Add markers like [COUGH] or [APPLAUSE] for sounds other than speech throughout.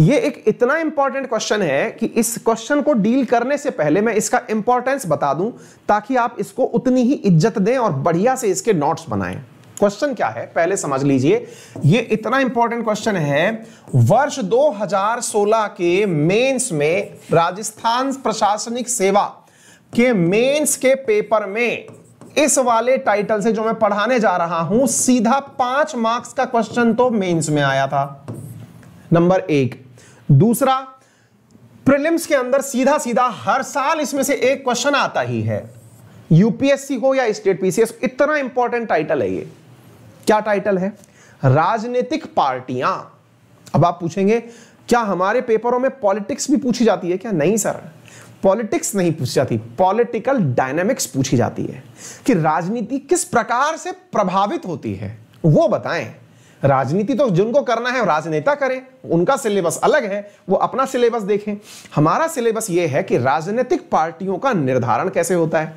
ये एक इतना इंपॉर्टेंट क्वेश्चन है कि इस क्वेश्चन को डील करने से पहले मैं इसका इंपॉर्टेंस बता दूं ताकि आप इसको उतनी ही इज्जत दें और बढ़िया से इसके नोट्स बनाएं क्वेश्चन क्या है पहले समझ लीजिए ये इतना इंपॉर्टेंट क्वेश्चन है वर्ष 2016 के मेंस में राजस्थान प्रशासनिक सेवा के मेंस के पेपर में इस वाले टाइटल से जो मैं पढ़ाने जा रहा हूं सीधा पांच मार्क्स का क्वेश्चन तो मेंस में आया था नंबर एक दूसरा प्रिलिम्स के अंदर सीधा सीधा हर साल इसमें से एक क्वेश्चन आता ही है यूपीएससी हो या स्टेट पीसीएस इतना इंपॉर्टेंट टाइटल है ये क्या टाइटल है राजनीतिक पार्टियां अब आप पूछेंगे क्या हमारे पेपरों में पॉलिटिक्स भी पूछी जाती है क्या नहीं सर पॉलिटिक्स नहीं पूछी जाती पॉलिटिकल डायनेमिक्स पूछी जाती है कि राजनीति किस प्रकार से प्रभावित होती है वो बताएं राजनीति तो जिनको करना है राजनेता करें उनका सिलेबस अलग है वो अपना सिलेबस देखें हमारा सिलेबस ये है कि राजनीतिक पार्टियों का निर्धारण कैसे होता है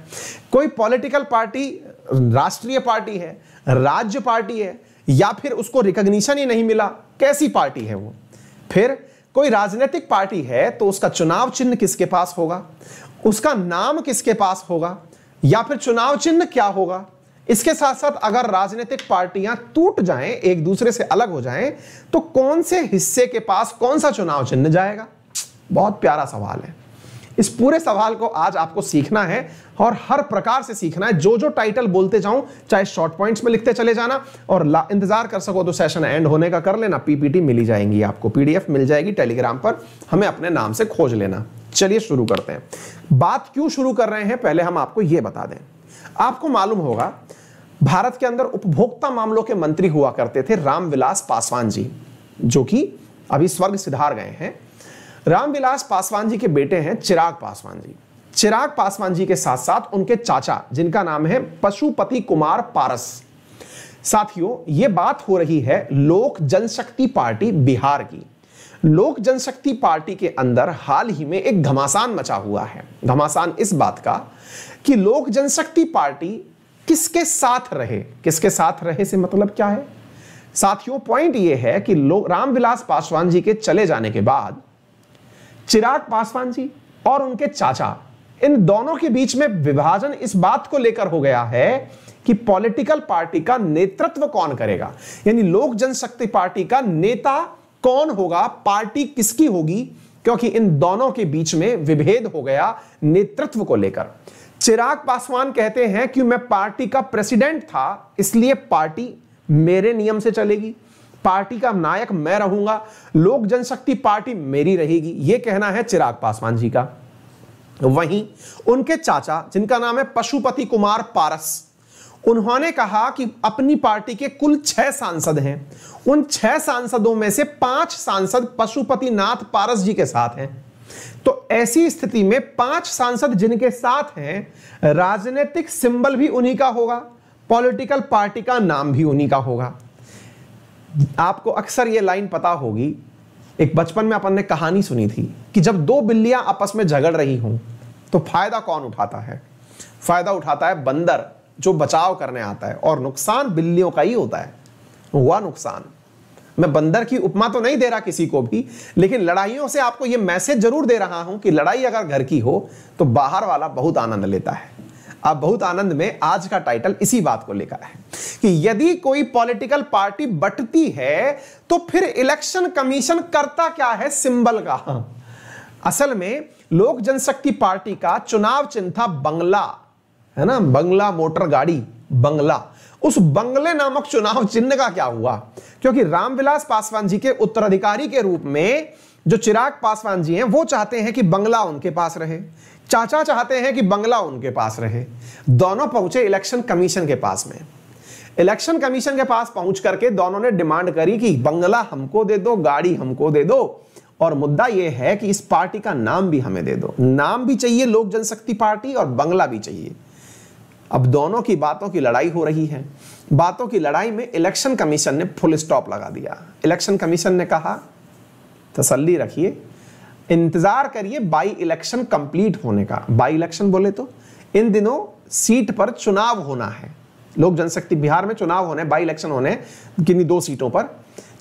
कोई पॉलिटिकल पार्टी राष्ट्रीय पार्टी है राज्य पार्टी है या फिर उसको रिकग्निशन ही नहीं मिला कैसी पार्टी है वो फिर कोई राजनीतिक पार्टी है तो उसका चुनाव चिन्ह किसके पास होगा उसका नाम किसके पास होगा या फिर चुनाव चिन्ह क्या होगा इसके साथ साथ अगर राजनीतिक पार्टियां टूट जाएं एक दूसरे से अलग हो जाएं तो कौन से हिस्से के पास कौन सा चुनाव चिन्ह जाएगा बहुत प्यारा सवाल है इस पूरे सवाल को आज आपको सीखना है और हर प्रकार से सीखना है जो जो टाइटल बोलते जाऊं चाहे शॉर्ट पॉइंट्स में लिखते चले जाना और इंतजार कर सको तो सेशन एंड होने का कर लेना पीपीटी मिली जाएंगी आपको पीडीएफ मिल जाएगी टेलीग्राम पर हमें अपने नाम से खोज लेना चलिए शुरू करते हैं बात क्यों शुरू कर रहे हैं पहले हम आपको यह बता दें आपको मालूम होगा भारत के अंदर उपभोक्ता मामलों के मंत्री हुआ करते थे रामविलास पासवान जी जो कि अभी स्वर्ग सिधार गए हैं रामविलास पासवान जी के बेटे हैं चिराग पासवान जी चिराग पासवान जी के साथ साथ उनके चाचा जिनका नाम है पशुपति कुमार पारस साथियों ये बात हो रही है लोक जनशक्ति पार्टी बिहार की लोक जनशक्ति पार्टी के अंदर हाल ही में एक घमासान मचा हुआ है घमासान इस बात का कि लोक जनशक्ति पार्टी किसके साथ रहे किसके साथ रहे से मतलब क्या है साथियों पॉइंट यह है कि रामविलास पासवान जी के चले जाने के बाद चिराग पासवान जी और उनके चाचा इन दोनों के बीच में विभाजन इस बात को लेकर हो गया है कि पॉलिटिकल पार्टी का नेतृत्व कौन करेगा यानी लोक जनशक्ति पार्टी का नेता कौन होगा पार्टी किसकी होगी क्योंकि इन दोनों के बीच में विभेद हो गया नेतृत्व को लेकर चिराग पासवान कहते हैं कि मैं पार्टी का प्रेसिडेंट था इसलिए पार्टी मेरे नियम से चलेगी पार्टी का नायक मैं रहूंगा लोक जनशक्ति पार्टी मेरी रहेगी यह कहना है चिराग पासवान जी का वहीं उनके चाचा जिनका नाम है पशुपति कुमार पारस उन्होंने कहा कि अपनी पार्टी के कुल छह सांसद हैं उन छह सांसदों में से पांच सांसद पशुपतिनाथ पारस जी के साथ हैं तो ऐसी स्थिति में पांच सांसद जिनके साथ हैं राजनीतिक सिंबल भी उन्हीं का होगा पॉलिटिकल पार्टी का नाम भी उन्हीं का होगा आपको अक्सर यह लाइन पता होगी एक बचपन में अपन ने कहानी सुनी थी कि जब दो बिल्लियां आपस में झगड़ रही हों तो फायदा कौन उठाता है फायदा उठाता है बंदर जो बचाव करने आता है और नुकसान बिल्लियों का ही होता है हुआ नुकसान मैं बंदर की उपमा तो नहीं दे रहा किसी को भी लेकिन लड़ाइयों से आपको यह मैसेज जरूर दे रहा हूं कि लड़ाई अगर घर की हो तो बाहर वाला बहुत आनंद लेता है अब बहुत आनंद में आज का टाइटल इसी बात को लेकर है कि यदि कोई पॉलिटिकल पार्टी बटती है तो फिर इलेक्शन कमीशन करता क्या है सिंबल का असल में लोक जनशक्ति पार्टी का चुनाव चिन्ह था बंगला है ना बंगला मोटर गाड़ी बंगला उस बंगले नामक चुनाव चिन्ह का क्या हुआ क्योंकि रामविलास पासवान जी के उत्तराधिकारी के रूप में जो चिराग पासवान जी हैं वो चाहते हैं कि बंगला उनके पास रहे चाचा चाहते हैं कि बंगला उनके पास रहे दोनों पहुंचे इलेक्शन कमीशन के पास में इलेक्शन कमीशन के पास पहुंच करके दोनों ने डिमांड करी कि बंगला हमको दे दो गाड़ी हमको दे दो और मुद्दा यह है कि इस पार्टी का नाम भी हमें दे दो नाम भी चाहिए लोक जनशक्ति पार्टी और बंगला भी चाहिए अब दोनों की बातों की लड़ाई हो रही है बातों की लड़ाई में इलेक्शन कमीशन ने फुल स्टॉप लगा दिया इलेक्शन कमीशन ने कहा तसल्ली रखिए इंतजार करिए बाई इलेक्शन कंप्लीट होने का बाई इलेक्शन बोले तो इन दिनों सीट पर चुनाव होना है लोक जनशक्ति बिहार में चुनाव होने बाई इलेक्शन होने किन्हीं दो सीटों पर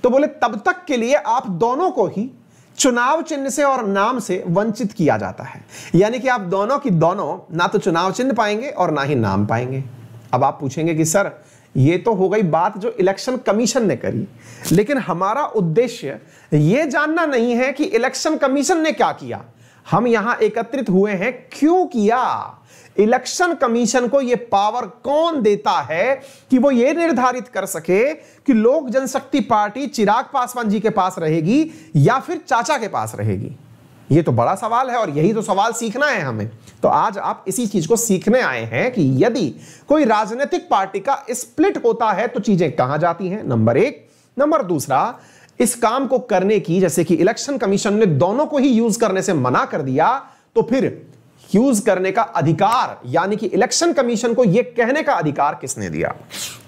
तो बोले तब तक के लिए आप दोनों को ही चुनाव चिन्ह से और नाम से वंचित किया जाता है यानी कि आप दोनों की दोनों ना तो चुनाव चिन्ह पाएंगे और ना ही नाम पाएंगे अब आप पूछेंगे कि सर ये तो हो गई बात जो इलेक्शन कमीशन ने करी लेकिन हमारा उद्देश्य ये जानना नहीं है कि इलेक्शन कमीशन ने क्या किया हम यहां एकत्रित हुए हैं क्यों किया इलेक्शन कमीशन को यह पावर कौन देता है कि वो ये निर्धारित कर सके कि लोक जनशक्ति पार्टी चिराग पासवान जी के पास रहेगी या फिर चाचा के पास रहेगी ये तो बड़ा सवाल है और यही तो सवाल सीखना है हमें तो आज आप इसी चीज को सीखने आए हैं कि यदि कोई राजनीतिक पार्टी का स्प्लिट होता है तो चीजें कहां जाती हैं नंबर एक नंबर दूसरा इस काम को करने की जैसे कि इलेक्शन कमीशन ने दोनों को ही यूज करने से मना कर दिया तो फिर यूज करने का अधिकार यानी कि इलेक्शन कमीशन को यह कहने का अधिकार किसने दिया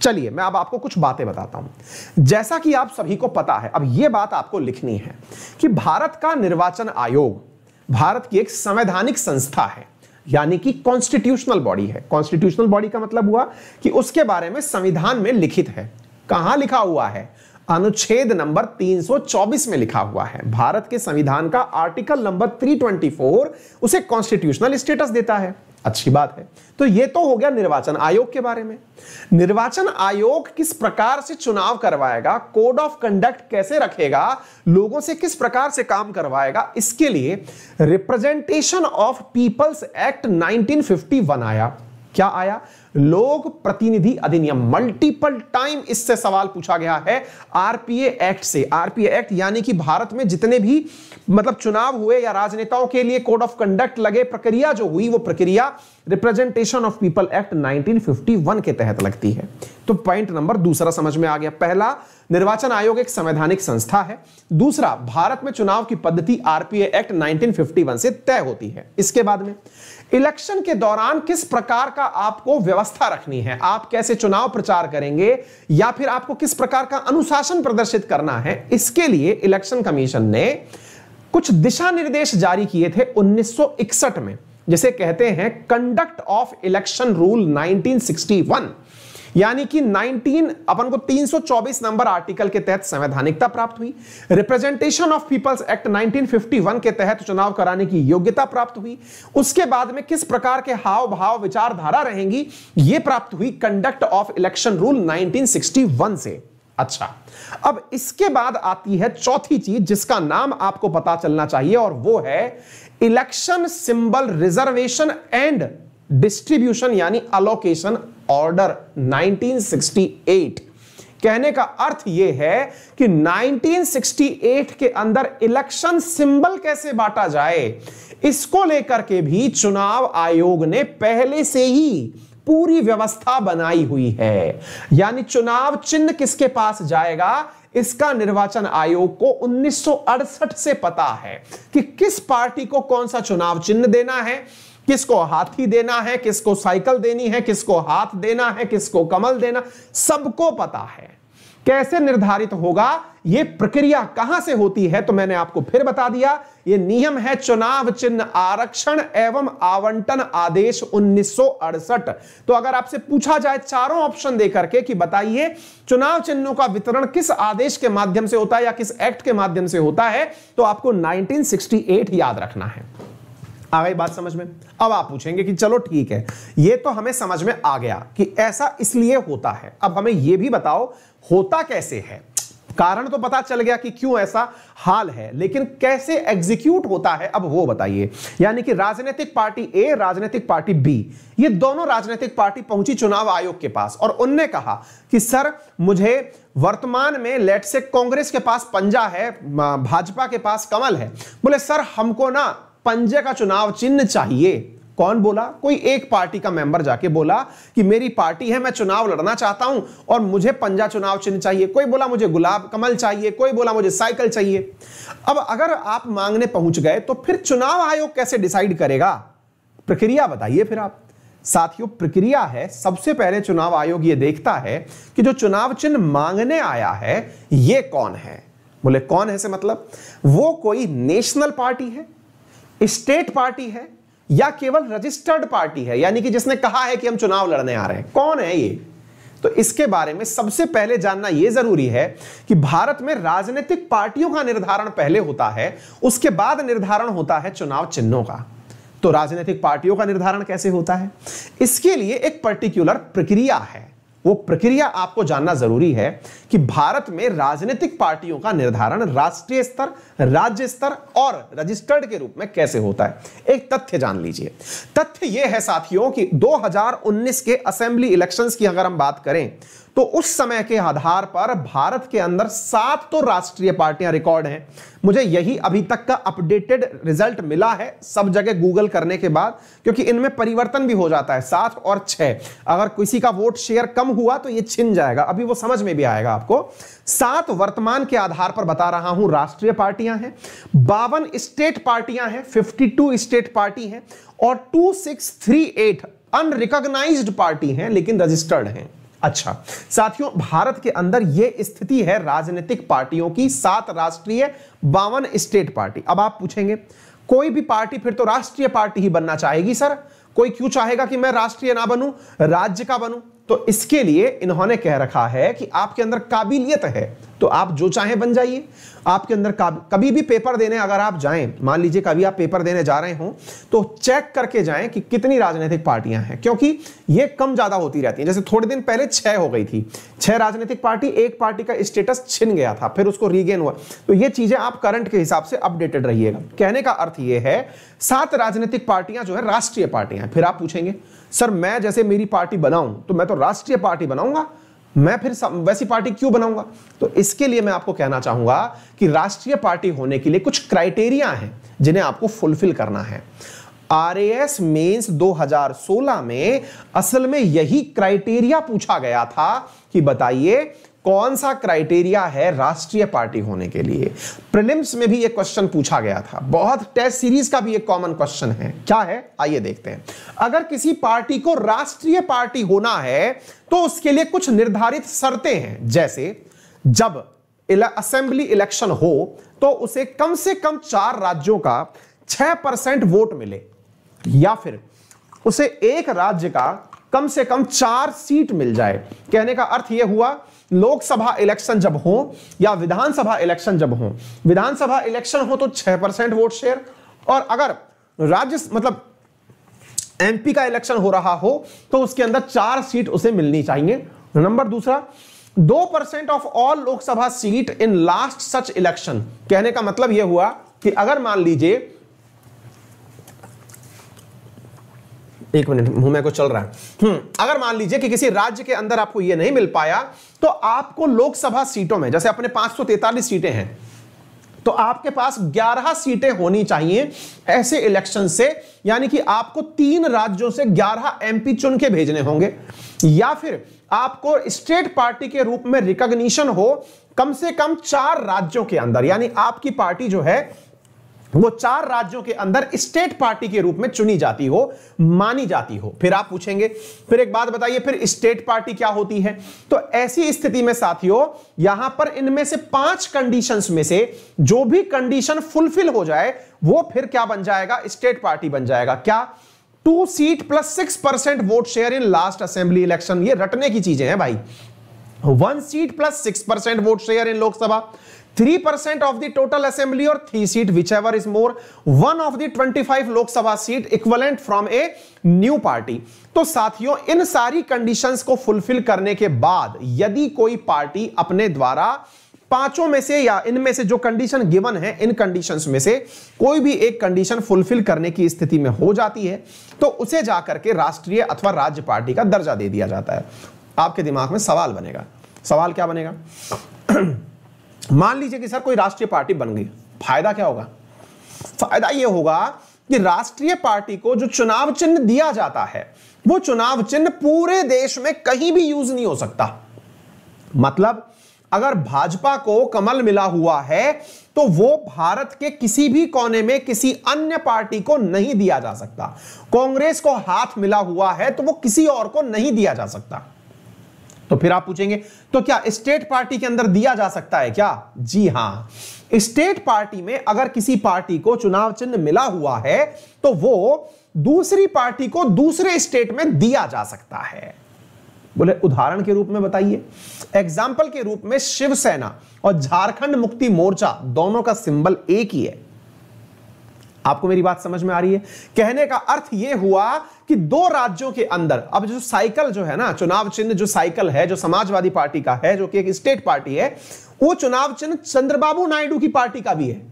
चलिए मैं अब आपको कुछ बातें बताता हूं जैसा कि आप सभी को पता है अब यह बात आपको लिखनी है कि भारत का निर्वाचन आयोग भारत की एक संवैधानिक संस्था है यानी कि कॉन्स्टिट्यूशनल बॉडी है कॉन्स्टिट्यूशनल बॉडी का मतलब हुआ कि उसके बारे में संविधान में लिखित है कहां लिखा हुआ है अनुच्छेद नंबर 324 में लिखा हुआ है भारत के संविधान का आर्टिकल नंबर 324 उसे कॉन्स्टिट्यूशनल स्टेटस देता है अच्छी बात है तो ये तो हो गया निर्वाचन आयोग के बारे में निर्वाचन आयोग किस प्रकार से चुनाव करवाएगा कोड ऑफ कंडक्ट कैसे रखेगा लोगों से किस प्रकार से काम करवाएगा इसके लिए रिप्रेजेंटेशन ऑफ पीपल्स एक्ट 1951 आया क्या आया लोक प्रतिनिधि अधिनियम मल्टीपल टाइम इससे सवाल पूछा गया है आरपीए एक्ट से आरपीए एक्ट यानी कि भारत में जितने भी मतलब चुनाव हुए या राजनेताओं के लिए कोड ऑफ कंडक्ट लगे प्रक्रिया जो हुई वो प्रक्रिया रिप्रेजेंटेशन ऑफ पीपल एक्ट 1951 के तहत लगती है तो पॉइंट नंबर दूसरा समझ में आ गया पहला निर्वाचन आयोग एक संवैधानिक संस्था है दूसरा भारत में चुनाव की पद्धति आरपीए एक्ट 1951 से तय होती है इसके बाद में इलेक्शन के दौरान किस प्रकार का आपको व्यवस्था रखनी है आप कैसे चुनाव प्रचार करेंगे या फिर आपको किस प्रकार का अनुशासन प्रदर्शित करना है इसके लिए इलेक्शन कमीशन ने कुछ दिशा निर्देश जारी किए थे 1961 में जिसे कहते हैं कंडक्ट ऑफ इलेक्शन रूल 1961 यानी कि 19 अपन को 324 नंबर आर्टिकल के तहत संवैधानिकता प्राप्त हुई रिप्रेजेंटेशन ऑफ पीपल्स एक्ट 1951 के तहत चुनाव कराने की योग्यता प्राप्त हुई उसके बाद में किस प्रकार के हाव भाव विचारधारा रहेंगी यह प्राप्त हुई कंडक्ट ऑफ इलेक्शन रूल 1961 से अच्छा अब इसके बाद आती है चौथी चीज जिसका नाम आपको पता चलना चाहिए और वो है election symbol reservation and distribution यानी अलोकेशन ऑर्डर 1968 कहने का अर्थ यह है कि 1968 के अंदर इलेक्शन सिंबल कैसे बांटा जाए इसको लेकर के भी चुनाव आयोग ने पहले से ही पूरी व्यवस्था बनाई हुई है यानी चुनाव चिन्ह किसके पास जाएगा इसका निर्वाचन आयोग को 1968 से पता है कि किस पार्टी को कौन सा चुनाव चिन्ह देना है किसको हाथी देना है किसको साइकिल देनी है किसको हाथ देना है किसको कमल देना सबको पता है कैसे निर्धारित होगा यह प्रक्रिया कहां से होती है तो मैंने आपको फिर बता दिया यह नियम है चुनाव चिन्ह आरक्षण एवं आवंटन आदेश उन्नीस तो अगर आपसे पूछा जाए चारों ऑप्शन देकर के कि बताइए चुनाव चिन्हों का वितरण किस आदेश के माध्यम से होता है या किस एक्ट के माध्यम से होता है तो आपको 1968 याद रखना है आ गई बात समझ में अब आप पूछेंगे कि चलो ठीक है ये तो हमें समझ में आ गया कि ऐसा इसलिए होता है अब हमें ये भी बताओ होता कैसे है कारण तो पता चल गया कि क्यों ऐसा हाल है लेकिन कैसे एग्जीक्यूट होता है अब वो बताइए यानी कि राजनीतिक पार्टी ए राजनीतिक पार्टी बी ये दोनों राजनीतिक पार्टी पहुंची चुनाव आयोग के पास और उनने कहा कि सर मुझे वर्तमान में लेट से कांग्रेस के पास पंजा है भाजपा के पास कमल है बोले सर हमको ना पंजे का चुनाव चिन्ह चाहिए कौन बोला कोई एक पार्टी का मेंबर जाके बोला कि मेरी पार्टी है मैं चुनाव लड़ना चाहता हूं और मुझे पंजा चुनाव चिन्ह चाहिए कोई बोला मुझे गुलाब कमल चाहिए कोई बोला मुझे साइकिल चाहिए अब अगर आप मांगने पहुंच गए तो फिर चुनाव आयोग कैसे डिसाइड करेगा प्रक्रिया बताइए फिर आप साथियों प्रक्रिया है सबसे पहले चुनाव आयोग यह देखता है कि जो चुनाव चिन्ह मांगने आया है यह कौन है बोले कौन है से मतलब वो कोई नेशनल पार्टी है स्टेट पार्टी है या केवल रजिस्टर्ड पार्टी है यानी कि जिसने कहा है कि हम चुनाव लड़ने आ रहे हैं कौन है ये तो इसके बारे में सबसे पहले जानना यह जरूरी है कि भारत में राजनीतिक पार्टियों का निर्धारण पहले होता है उसके बाद निर्धारण होता है चुनाव चिन्हों का तो राजनीतिक पार्टियों का निर्धारण कैसे होता है इसके लिए एक पर्टिकुलर प्रक्रिया है वो प्रक्रिया आपको जानना जरूरी है कि भारत में राजनीतिक पार्टियों का निर्धारण राष्ट्रीय स्तर राज्य स्तर और रजिस्टर्ड के रूप में कैसे होता है एक तथ्य जान लीजिए तथ्य यह है साथियों कि 2019 के असेंबली इलेक्शंस की अगर हम बात करें तो उस समय के आधार पर भारत के अंदर सात तो राष्ट्रीय पार्टियां रिकॉर्ड हैं मुझे यही अभी तक का अपडेटेड रिजल्ट मिला है सब जगह गूगल करने के बाद क्योंकि इनमें परिवर्तन भी हो जाता है सात और छह अगर किसी का वोट शेयर कम हुआ तो ये छिन जाएगा अभी वो समझ में भी आएगा आपको सात वर्तमान के आधार पर बता रहा हूं राष्ट्रीय पार्टियां हैं बावन स्टेट पार्टियां हैं फिफ्टी स्टेट पार्टी है और टू अनरिकॉग्नाइज्ड पार्टी हैं लेकिन रजिस्टर्ड हैं अच्छा साथियों भारत के अंदर यह स्थिति है राजनीतिक पार्टियों की सात राष्ट्रीय बावन स्टेट पार्टी अब आप पूछेंगे कोई भी पार्टी फिर तो राष्ट्रीय पार्टी ही बनना चाहेगी सर कोई क्यों चाहेगा कि मैं राष्ट्रीय ना बनूं राज्य का बनूं तो इसके लिए इन्होंने कह रखा है कि आपके अंदर काबिलियत है तो आप जो चाहे बन जाइए आपके अंदर कभी भी पेपर देने अगर आप जाएं मान लीजिए कभी आप पेपर देने जा रहे हो तो चेक करके जाएं कि कितनी राजनीतिक पार्टियां हैं क्योंकि ये कम ज्यादा होती रहती हैं जैसे थोड़े दिन पहले छह हो गई थी छह राजनीतिक पार्टी एक पार्टी का स्टेटस छिन गया था फिर उसको रीगेन हुआ तो ये चीजें आप करंट के हिसाब से अपडेटेड रहिएगा कहने का अर्थ ये है सात राजनीतिक पार्टियां जो है राष्ट्रीय पार्टियां फिर आप पूछेंगे सर मैं जैसे मेरी पार्टी बनाऊं तो मैं तो तो राष्ट्रीय पार्टी बनाऊंगा मैं फिर वैसी पार्टी क्यों बनाऊंगा तो इसके लिए मैं आपको कहना चाहूंगा कि राष्ट्रीय पार्टी होने के लिए कुछ क्राइटेरिया हैं जिन्हें आपको फुलफिल करना है आर एस मेन्स दो में असल में यही क्राइटेरिया पूछा गया था कि बताइए कौन सा क्राइटेरिया है राष्ट्रीय पार्टी होने के लिए प्रिलिम्स में भी ये क्वेश्चन पूछा गया था बहुत टेस्ट सीरीज का भी एक कॉमन क्वेश्चन है क्या है आइए देखते हैं अगर किसी पार्टी को राष्ट्रीय पार्टी होना है तो उसके लिए कुछ निर्धारित शर्तें हैं जैसे जब असेंबली इलेक्शन हो तो उसे कम से कम चार राज्यों का छह परसेंट वोट मिले या फिर उसे एक राज्य का कम से कम चार सीट मिल जाए कहने का अर्थ यह हुआ लोकसभा इलेक्शन जब हो या विधानसभा इलेक्शन जब हो विधानसभा इलेक्शन हो तो छह परसेंट वोट शेयर और अगर राज्य मतलब एमपी का इलेक्शन हो रहा हो तो उसके अंदर चार सीट उसे मिलनी चाहिए नंबर दूसरा दो percent of all Lok Sabha seat in last such election कहने का मतलब यह हुआ कि अगर मान लीजिए एक मिनट मुंह में कुछ चल रहा है हम्म, अगर मान लीजिए कि किसी राज्य के अंदर आपको यह नहीं मिल पाया तो आपको लोकसभा सीटों में जैसे अपने पांच सौ तैतालीस सीटें हैं तो आपके पास ग्यारह सीटें होनी चाहिए ऐसे इलेक्शन से यानी कि आपको तीन राज्यों से 11 एमपी चुन के भेजने होंगे या फिर आपको स्टेट पार्टी के रूप में रिकॉग्निशन हो कम से कम चार राज्यों के अंदर यानी आपकी पार्टी जो है वो चार राज्यों के अंदर स्टेट पार्टी के रूप में चुनी जाती हो मानी जाती हो फिर आप पूछेंगे फिर एक बात बताइए फिर स्टेट पार्टी क्या होती है तो ऐसी स्थिति में साथियों यहां पर इनमें से पांच कंडीशंस में से जो भी कंडीशन फुलफिल हो जाए वो फिर क्या बन जाएगा स्टेट पार्टी बन जाएगा क्या to seat plus six percent vote share in last assembly election ये रटने की चीजें हैं भाई one seat plus six percent vote share in Lok Sabha three percent of the total assembly और three seat which ever is more one of the five Lok Sabha seat equivalent from a new party तो साथियों इन सारी कंडीशंस को fulfil करने के बाद यदि कोई पार्टी अपने द्वारा पांचों में से या इनमें से जो कंडीशन गिवन है इन कंडीशंस में से कोई भी एक कंडीशन फुलफिल करने की स्थिति में हो जाती है तो उसे जाकर के राष्ट्रीय अथवा राज्य पार्टी का दर्जा दे दिया जाता है आपके दिमाग में सवाल बनेगा सवाल क्या बनेगा [CLEARS THROAT] मान लीजिए कि सर कोई राष्ट्रीय पार्टी बन गई फायदा क्या होगा फायदा यह होगा कि राष्ट्रीय पार्टी को जो चुनाव चिन्ह दिया जाता है वो चुनाव चिन्ह पूरे देश में कहीं भी यूज नहीं हो सकता मतलब अगर भाजपा को कमल मिला हुआ है तो वो भारत के किसी भी कोने में किसी अन्य पार्टी को नहीं दिया जा सकता कांग्रेस को हाथ मिला हुआ है तो वो किसी और को नहीं दिया जा सकता तो फिर आप पूछेंगे तो क्या स्टेट पार्टी के अंदर दिया जा सकता है क्या जी हां स्टेट पार्टी में अगर किसी पार्टी को चुनाव चिन्ह मिला हुआ है तो वो दूसरी पार्टी को दूसरे स्टेट में दिया जा सकता है बोले उदाहरण के रूप में बताइए एग्जाम्पल के रूप में शिवसेना और झारखंड मुक्ति मोर्चा दोनों का सिंबल एक ही है आपको मेरी बात समझ में आ रही है कहने का अर्थ यह हुआ कि दो राज्यों के अंदर अब जो साइकिल जो है ना चुनाव चिन्ह जो साइकिल है जो समाजवादी पार्टी का है जो कि एक स्टेट पार्टी है वो चुनाव चिन्ह चंद्रबाबू नायडू की पार्टी का भी है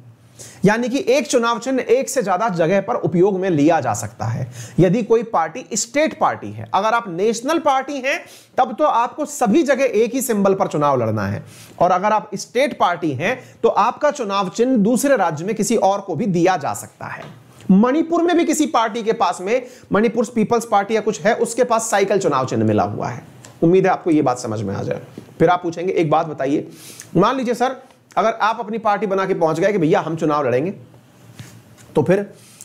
यानी कि एक चुनाव चिन्ह एक से ज्यादा जगह पर उपयोग में लिया जा सकता है यदि कोई पार्टी स्टेट पार्टी है अगर आप नेशनल पार्टी हैं तब तो आपको सभी जगह एक ही सिंबल पर चुनाव लड़ना है और अगर आप स्टेट पार्टी हैं तो आपका चुनाव चिन्ह दूसरे राज्य में किसी और को भी दिया जा सकता है मणिपुर में भी किसी पार्टी के पास में मणिपुर पीपल्स पार्टी या कुछ है उसके पास साइकिल चुनाव चिन्ह मिला हुआ है उम्मीद है आपको यह बात समझ में आ जाए फिर आप पूछेंगे एक बात बताइए मान लीजिए सर अगर आप अपनी पार्टी बना के पहुंच गए कि भैया हम चुनाव लड़ेंगे तो फिर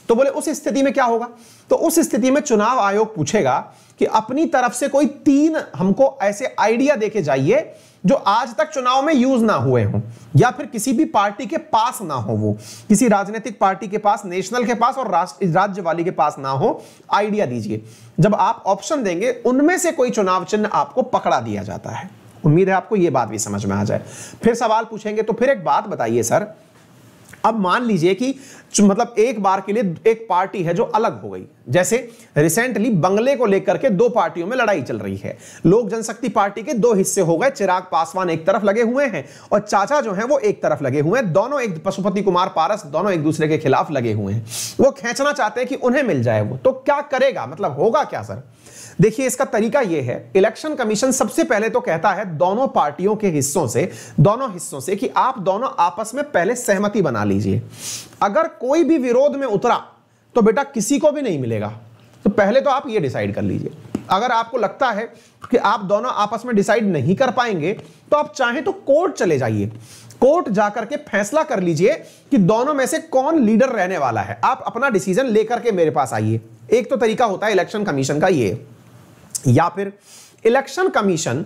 तो बोले उस स्थिति में क्या होगा तो उस स्थिति में चुनाव आयोग पूछेगा कि अपनी तरफ से कोई तीन हमको ऐसे आइडिया देके जाइए जो आज तक चुनाव में यूज ना हुए हों या फिर किसी भी पार्टी के पास ना हो वो किसी राजनीतिक पार्टी के पास नेशनल के पास और राज्य वाली के पास ना हो आइडिया दीजिए जब आप ऑप्शन देंगे उनमें से कोई चुनाव चिन्ह आपको पकड़ा दिया जाता है उम्मीद है आपको यह बात भी समझ में आ जाए फिर सवाल पूछेंगे तो फिर एक बात बताइए सर अब मान लीजिए कि मतलब एक बार के लिए एक पार्टी है जो अलग हो गई जैसे रिसेंटली बंगले को लेकर के दो पार्टियों में लड़ाई चल रही है लोक जनशक्ति पार्टी के दो हिस्से हो गए चिराग पासवान एक तरफ लगे हुए हैं और चाचा जो है वो एक तरफ लगे हुए हैं दोनों एक पशुपति कुमार पारस दोनों एक दूसरे के खिलाफ लगे हुए हैं वो खेचना चाहते हैं कि उन्हें मिल जाए वो तो क्या करेगा मतलब होगा क्या सर देखिए इसका तरीका यह है इलेक्शन कमीशन सबसे पहले तो कहता है दोनों पार्टियों के हिस्सों से दोनों हिस्सों से कि आप दोनों आपस में पहले सहमति बना लीजिए अगर कोई भी विरोध में उतरा तो बेटा किसी को भी नहीं मिलेगा तो पहले तो आप ये डिसाइड कर लीजिए अगर आपको लगता है कि आप दोनों आपस में डिसाइड नहीं कर पाएंगे तो आप चाहें तो कोर्ट चले जाइए कोर्ट जाकर के फैसला कर लीजिए कि दोनों में से कौन लीडर रहने वाला है आप अपना डिसीजन लेकर के मेरे पास आइए एक तो तरीका होता है इलेक्शन कमीशन का ये या फिर इलेक्शन कमीशन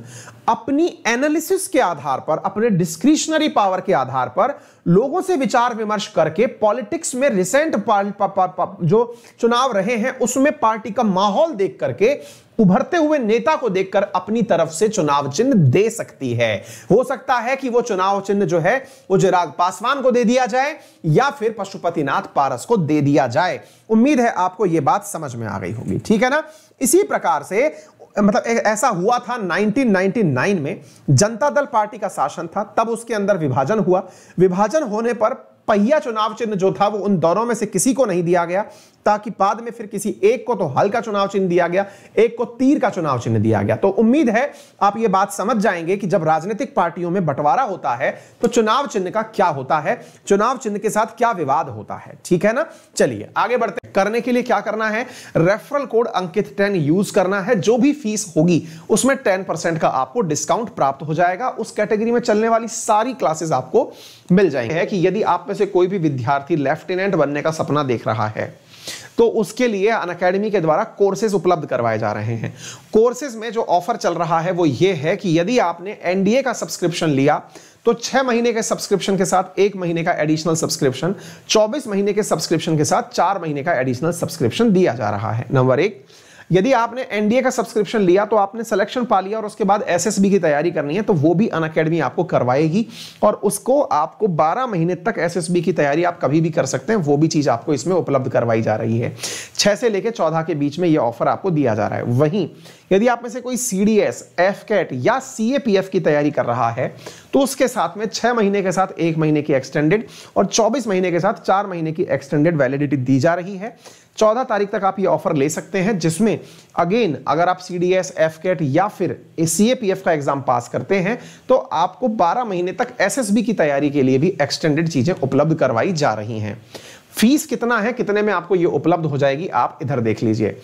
अपनी एनालिसिस के आधार पर अपने डिस्क्रिशनरी पावर के आधार पर लोगों से विचार विमर्श करके पॉलिटिक्स में रिसेंट पा, पा, पा, पा, जो चुनाव रहे हैं उसमें पार्टी का माहौल देख करके उभरते हुए नेता को देखकर अपनी तरफ से चुनाव चिन्ह दे सकती है हो सकता है कि वो चुनाव चिन्ह जो है वो चिराग पासवान को दे दिया जाए या फिर पशुपतिनाथ पारस को दे दिया जाए उम्मीद है आपको यह बात समझ में आ गई होगी ठीक है ना इसी प्रकार से मतलब ऐसा हुआ था 1999 में जनता दल पार्टी का शासन था तब उसके अंदर विभाजन हुआ विभाजन होने पर पहिया चुनाव चिन्ह जो था वो उन दोनों में से किसी को नहीं दिया गया ताकि बाद में फिर किसी एक को तो हल्का चुनाव चिन्ह दिया गया एक को तीर का चुनाव चिन्ह दिया गया तो उम्मीद है आप ये बात समझ जाएंगे कि जब राजनीतिक पार्टियों में बंटवारा होता है तो चुनाव चिन्ह का क्या होता है चुनाव चिन्ह के साथ क्या विवाद होता है ठीक है ना चलिए आगे बढ़ते करने के लिए क्या करना है referral code Ankit ten use करना है जो भी फीस होगी उसमें टेन परसेंट का आपको डिस्काउंट प्राप्त हो जाएगा उस कैटेगरी में चलने वाली सारी क्लासेस आपको मिल जाएंगे कि यदि आप में से कोई भी विद्यार्थी लेफ्टिनेंट बनने का सपना देख रहा है तो उसके लिए अन अकेडमी के द्वारा कोर्सेज उपलब्ध करवाए जा रहे हैं कोर्सेज में जो ऑफर चल रहा है वो ये है कि यदि आपने एनडीए का सब्सक्रिप्शन लिया तो छह महीने के सब्सक्रिप्शन के साथ एक महीने का एडिशनल सब्सक्रिप्शन चौबीस महीने के सब्सक्रिप्शन के साथ चार महीने का एडिशनल सब्सक्रिप्शन दिया जा रहा है नंबर एक यदि आपने एनडीए का सब्सक्रिप्शन लिया तो आपने सिलेक्शन पा लिया और उसके बाद एस की तैयारी करनी है तो वो भी अन आपको करवाएगी और उसको आपको 12 महीने तक एस की तैयारी आप कभी भी कर सकते हैं वो भी चीज आपको इसमें उपलब्ध करवाई जा रही है छह से लेकर चौदह के बीच में यह ऑफर आपको दिया जा रहा है वहीं यदि आप में से कोई C D S AFCAT या सी ए पी एफ की तैयारी कर रहा है तो उसके साथ में छह महीने के साथ एक महीने की एक्सटेंडेड और चौबीस महीने के साथ चार महीने की एक्सटेंडेड वैलिडिटी दी जा रही है चौदह तारीख तक आप ये ऑफर ले सकते हैं जिसमें अगेन अगर आप C D S AFCAT या फिर सी ए पी एफ का एग्जाम पास करते हैं तो आपको बारह महीने तक एस एस बी की तैयारी के लिए भी एक्सटेंडेड चीजें उपलब्ध करवाई जा रही हैं फीस कितना है कितने में आपको ये उपलब्ध हो जाएगी आप इधर देख लीजिए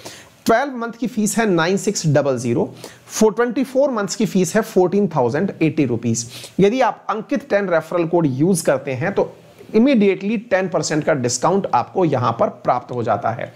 12 मंथ की फीस है nine six double zero four twenty four months की फीस है फोर्टीन थाउजेंड एटी रुपीज यदि आप Ankit ten referral code use करते हैं तो इमीडिएटली 10 परसेंट का डिस्काउंट आपको यहां पर प्राप्त हो जाता है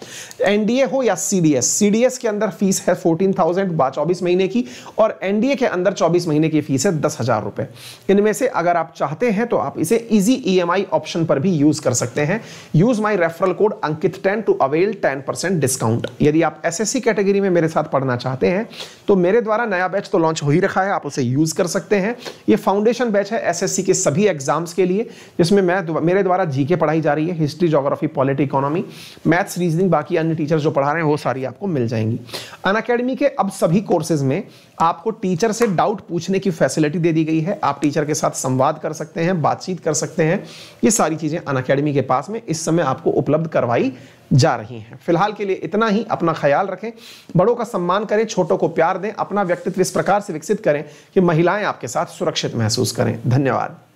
एनडीए हो या सीडीएस सीडीएस के अंदर फीस है फोर्टीन थाउजेंड चौबीस महीने की और एनडीए के अंदर चौबीस महीने की फीस है दस हजार रुपए इनमें से अगर आप चाहते हैं तो आप इसे इजी ईएमआई ऑप्शन पर भी यूज कर सकते हैं use my referral code Ankit ten to avail ten discount यदि आप एस कैटेगरी में मेरे साथ पढ़ना चाहते हैं तो मेरे द्वारा नया बैच तो लॉन्च हो ही रखा है आप उसे यूज कर सकते हैं ये फाउंडेशन बैच है एस के सभी एग्जाम्स के लिए जिसमें मैं मेरे द्वारा जीके पढ़ाई जा रही है history geography polity economy maths reasoning बाकी अन्य टीचर्स जो पढ़ा रहे हैं वो सारी आपको मिल जाएंगी अन अकेडमी के अब सभी कोर्सेज में आपको टीचर से डाउट पूछने की फैसिलिटी दे दी गई है आप टीचर के साथ संवाद कर सकते हैं बातचीत कर सकते हैं ये सारी चीज़ें अन अकेडमी के पास में इस समय आपको उपलब्ध करवाई जा रही हैं फिलहाल के लिए इतना ही अपना ख्याल रखें बड़ों का सम्मान करें छोटों को प्यार दें अपना व्यक्तित्व इस प्रकार से विकसित करें कि महिलाएं आपके साथ सुरक्षित महसूस करें धन्यवाद